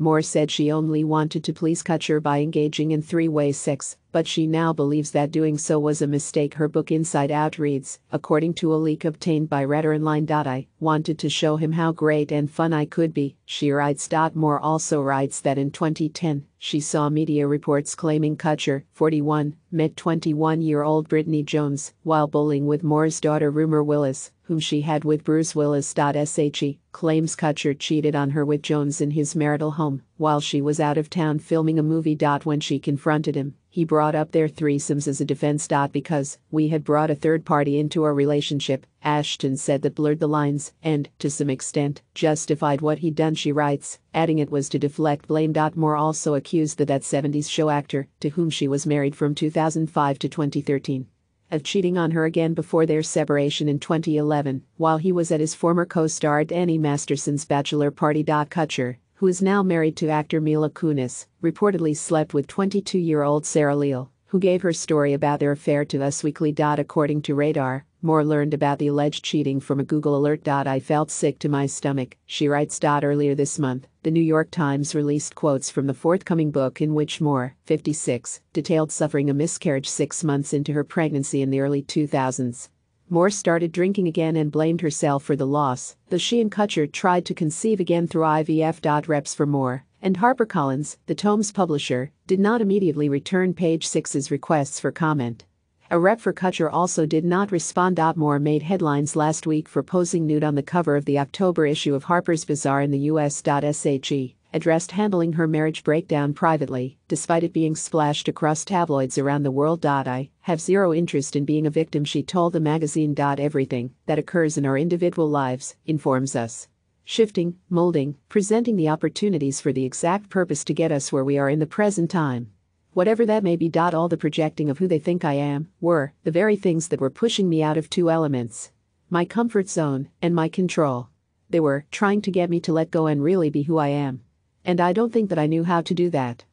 Moore said she only wanted to please Kutcher by engaging in three way sex but she now believes that doing so was a mistake. Her book Inside Out reads, according to a leak obtained by RedderInline.I, wanted to show him how great and fun I could be, she writes. Moore also writes that in 2010, she saw media reports claiming Kutcher, 41, met 21-year-old Brittany Jones while bowling with Moore's daughter Rumor Willis, whom she had with Bruce Willis. She claims Kutcher cheated on her with Jones in his marital home while she was out of town filming a movie. When she confronted him, he brought up their threesomes as a defense. Because we had brought a third party into our relationship, Ashton said that blurred the lines and, to some extent, justified what he'd done, she writes, adding it was to deflect blame. Moore also accused the that 70s show actor, to whom she was married from 2005 to 2013 of cheating on her again before their separation in 2011 while he was at his former co-star Danny Masterson's bachelor party. Kutcher who is now married to actor Mila Kunis, reportedly slept with 22 year old Sarah Leal, who gave her story about their affair to Us Weekly. According to Radar, Moore learned about the alleged cheating from a Google alert. I felt sick to my stomach, she writes. Earlier this month, the New York Times released quotes from the forthcoming book in which Moore, 56, detailed suffering a miscarriage six months into her pregnancy in the early 2000s. Moore started drinking again and blamed herself for the loss, though she and Kutcher tried to conceive again through IVF. Reps for Moore and HarperCollins, the tome's publisher, did not immediately return page 6's requests for comment. A rep for Kutcher also did not respond. Moore made headlines last week for posing nude on the cover of the October issue of Harper's Bazaar in the US. SHE addressed handling her marriage breakdown privately, despite it being splashed across tabloids around the world. I have zero interest in being a victim, she told the magazine. Everything that occurs in our individual lives informs us. Shifting, molding, presenting the opportunities for the exact purpose to get us where we are in the present time. Whatever that may be. All the projecting of who they think I am were the very things that were pushing me out of two elements my comfort zone and my control. They were trying to get me to let go and really be who I am and I don't think that I knew how to do that.